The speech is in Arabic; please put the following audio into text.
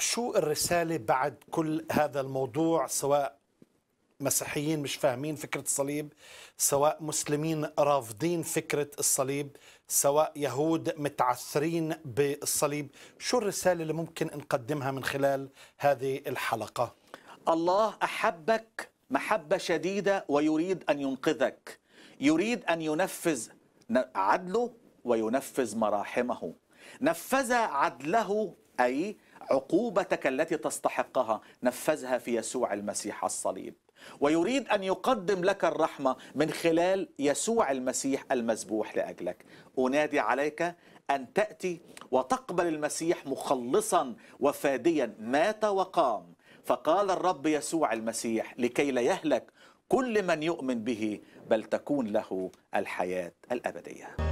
شو الرسالة بعد كل هذا الموضوع سواء مسيحيين مش فاهمين فكرة الصليب سواء مسلمين رافضين فكرة الصليب سواء يهود متعثرين بالصليب شو الرسالة اللي ممكن نقدمها من خلال هذه الحلقة الله أحبك محبة شديدة ويريد أن ينقذك يريد أن ينفذ عدله وينفذ مراحمه نفذ عدله أي عقوبتك التي تستحقها نفذها في يسوع المسيح الصليب ويريد ان يقدم لك الرحمه من خلال يسوع المسيح المذبوح لاجلك انادي عليك ان تاتي وتقبل المسيح مخلصا وفاديا مات وقام فقال الرب يسوع المسيح لكي لا يهلك كل من يؤمن به بل تكون له الحياه الابديه